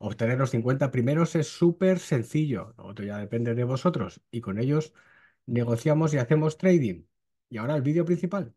Obtener los 50 primeros es súper sencillo, lo otro ya depende de vosotros y con ellos negociamos y hacemos trading. Y ahora el vídeo principal.